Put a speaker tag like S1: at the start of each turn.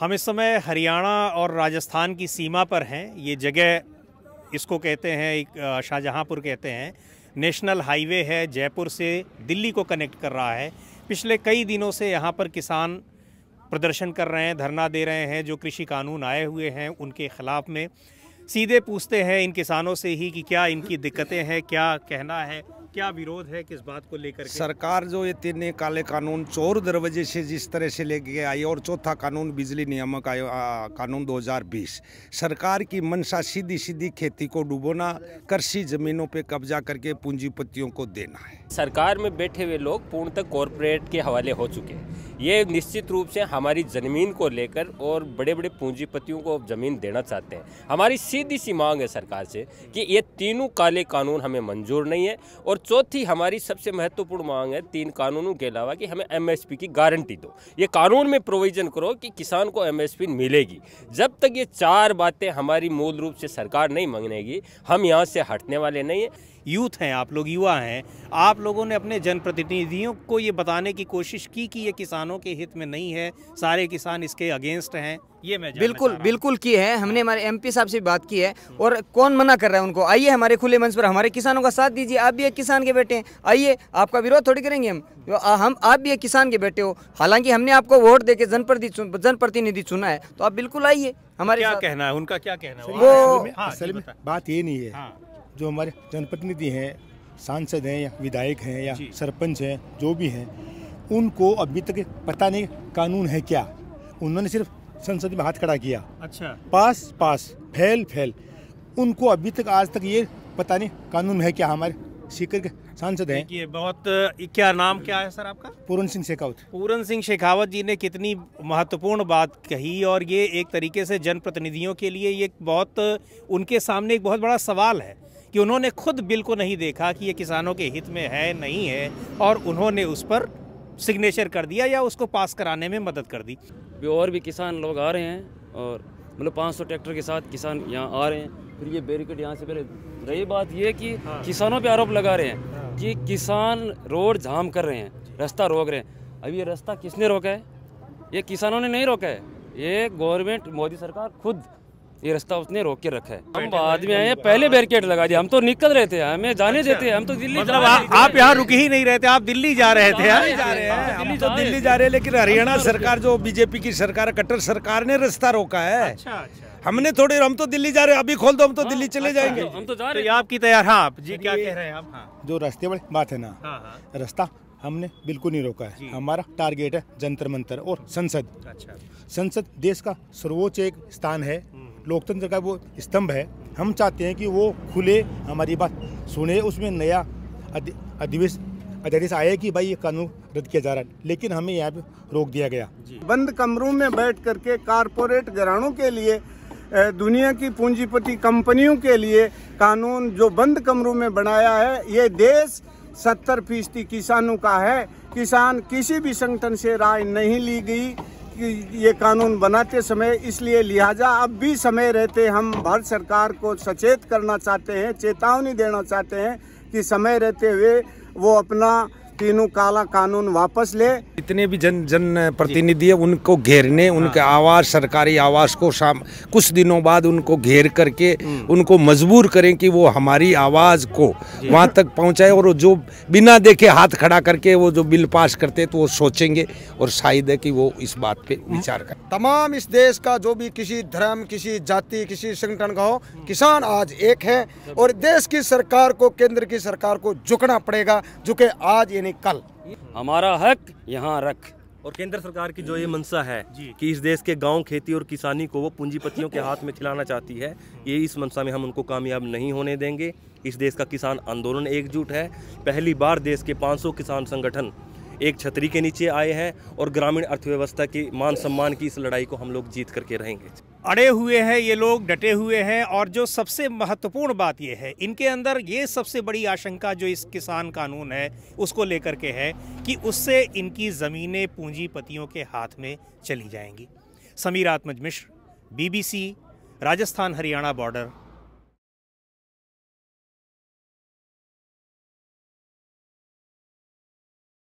S1: हम इस समय हरियाणा और राजस्थान की सीमा पर हैं ये जगह इसको कहते हैं शाहजहाँपुर कहते हैं नेशनल हाईवे है जयपुर से दिल्ली को कनेक्ट कर रहा है पिछले कई दिनों से यहाँ पर किसान प्रदर्शन कर रहे हैं धरना दे रहे हैं जो कृषि कानून आए हुए हैं उनके ख़िलाफ़ में सीधे पूछते हैं इन किसानों से ही कि क्या इनकी दिक्कतें हैं क्या कहना है क्या विरोध है किस बात को लेकर
S2: सरकार जो ये तीन काले कानून चोर दरवाजे से जिस तरह से लेके आई और चौथा कानून बिजली नियामक कानून 2020 सरकार की मंशा सीधी सीधी खेती को डुबोना कृषि जमीनों पे कब्जा करके पूंजीपतियों को देना है सरकार में बैठे हुए
S3: लोग पूर्णतः कॉरपोरेट के हवाले हो चुके हैं ये निश्चित रूप से हमारी जमीन को लेकर और बड़े बड़े पूंजीपतियों को जमीन देना चाहते हैं हमारी सीधी सी मांग है सरकार से कि ये तीनों काले कानून हमें मंजूर नहीं है और चौथी हमारी सबसे महत्वपूर्ण मांग है तीन कानूनों के अलावा कि हमें एमएसपी की गारंटी दो ये कानून में प्रोविज़न करो कि किसान को एमएसपी मिलेगी जब तक ये चार बातें हमारी मूल रूप से सरकार नहीं मांगनेगी हम यहाँ से हटने वाले नहीं हैं यूथ हैं आप लोग युवा हैं आप लोगों ने अपने जनप्रतिनिधियों
S1: को ये बताने की कोशिश की कि ये किसानों के हित में नहीं है सारे किसान इसके अगेंस्ट हैं ये मैं बिल्कुल बिल्कुल की है हमने हमारे एमपी साहब से बात की है हम्म। और कौन मना कर रहा है उनको आइए हमारे खुले मंच पर हमारे किसानों का साथ दीजिए आप भी एक किसान के बेटे हैं आइए आपका विरोध थोड़ी करेंगे हम हम आप भी एक किसान के बेटे हो हालांकि हमने आपको वोट दे के जनप्रतिनिधि
S4: चुना है तो आप
S1: बिल्कुल आइए हमारे क्या कहना है उनका क्या कहना है वो में हाँ,
S4: बात ये नहीं है हाँ। जो हमारे जनप्रतिनिधि हैं सांसद हैं या विधायक हैं या सरपंच हैं जो भी हैं उनको अभी तक पता नहीं कानून है क्या उन्होंने सिर्फ संसद में हाथ खड़ा किया अच्छा पास पास फैल फैल उनको अभी तक आज तक ये पता नहीं कानून है क्या हमारे सीकर के सांसद हैं
S1: ये बहुत क्या नाम क्या है सर आपका पूरन सिंह शेखावत पूरन सिंह शेखावत जी ने कितनी महत्वपूर्ण बात कही और ये एक तरीके से जनप्रतिनिधियों के लिए ये बहुत उनके सामने एक बहुत बड़ा सवाल है कि उन्होंने खुद बिल को नहीं देखा कि ये किसानों के हित में है नहीं है और
S3: उन्होंने उस पर सिग्नेचर कर दिया या उसको पास कराने में मदद कर दी और भी किसान लोग आ रहे हैं और मतलब 500 ट्रैक्टर के साथ किसान यहाँ आ रहे हैं फिर ये बैरिकेड यहाँ से पहले रही बात ये कि हाँ। किसानों पे आरोप लगा रहे हैं हाँ। कि किसान रोड जाम कर रहे हैं रास्ता रोक रहे हैं अब ये रास्ता किसने रोका है ये किसानों ने नहीं रोका है ये गवर्नमेंट मोदी सरकार खुद ये रास्ता उसने रोक के रखा है हम बाद में आए पहले
S2: बैरिकेड लगा दिया हम तो निकल रहे थे हमें
S3: जाने अच्छा। देते हम तो दिल्ली मतलब आ,
S2: आप यहाँ रुके ही नहीं रहे थे आप दिल्ली जा रहे थे हाँ? तो दिल्ली जा रहे हैं लेकिन हरियाणा तो सरकार जो बीजेपी की सरकार कट्टर सरकार ने रास्ता रोका है अच्छा, अच्छा। हमने थोड़ी हम तो दिल्ली जा रहे हैं अभी खोल दो हम तो हाँ, दिल्ली चले जाएंगे हम तो जा रहे तो हैं आपकी तैयार हाँ आप जी क्या कह
S4: रहे हैं आप हाँ। जो रास्ते वाली बात है ना रास्ता हमने बिल्कुल नहीं रोका है हमारा टारगेट है जंतर मंतर और संसद अच्छा। संसद देश का सर्वोच्च एक स्थान है लोकतंत्र का वो स्तंभ है हम चाहते हैं कि वो खुले हमारी बात सुने उसमें नया अधिवेश अध्यादेश आया कि भाई ये कानून रद्द किया जा रहा है लेकिन हमें यहाँ पे रोक दिया गया बंद कमरों में बैठ करके कारपोरेट घरानों के लिए दुनिया की पूंजीपति कंपनियों के लिए कानून जो बंद कमरों में बनाया है ये देश सत्तर फीसदी किसानों का है किसान किसी भी संगठन से राय नहीं ली गई ये कानून बनाते समय इसलिए लिहाजा अब भी समय रहते हम भारत सरकार को सचेत करना चाहते हैं चेतावनी देना चाहते हैं कि समय रहते हुए वो अपना तीनों काला कानून वापस ले
S2: जितने भी जन जन प्रतिनिधि है उनको घेरने हाँ। उनके आवास सरकारी आवास को शाम कुछ दिनों बाद उनको घेर करके हम्म। उनको मजबूर करें कि वो हमारी आवाज़ को वहाँ तक पहुँचाए और जो बिना देखे हाथ खड़ा करके वो जो बिल पास करते तो वो सोचेंगे और शायद है कि वो इस बात पे हम्म। विचार करें तमाम इस देश का जो भी किसी धर्म किसी जाति किसी संगठन का हो हम्म। किसान आज एक है और देश की सरकार को केंद्र की सरकार को झुकना पड़ेगा झुके आज ये यानी कल
S3: हमारा हक यहाँ रख और केंद्र सरकार की जो ये मंशा है कि इस देश के गांव खेती और किसानी को वो पूंजीपतियों के हाथ में खिलाना चाहती है ये इस मंशा में हम उनको कामयाब नहीं होने देंगे इस देश का किसान आंदोलन एकजुट है पहली बार देश के 500 किसान संगठन एक छतरी के नीचे आए हैं और ग्रामीण अर्थव्यवस्था की मान सम्मान की इस लड़ाई को हम लोग जीत करके रहेंगे
S1: अड़े हुए हैं ये लोग डटे हुए हैं और जो सबसे महत्वपूर्ण बात ये है इनके अंदर ये सबसे बड़ी आशंका जो इस किसान कानून है उसको लेकर के है कि उससे इनकी ज़मीनें पूंजीपतियों के हाथ में चली जाएंगी समीर
S4: आत्मज मिश्र बीबीसी राजस्थान हरियाणा बॉर्डर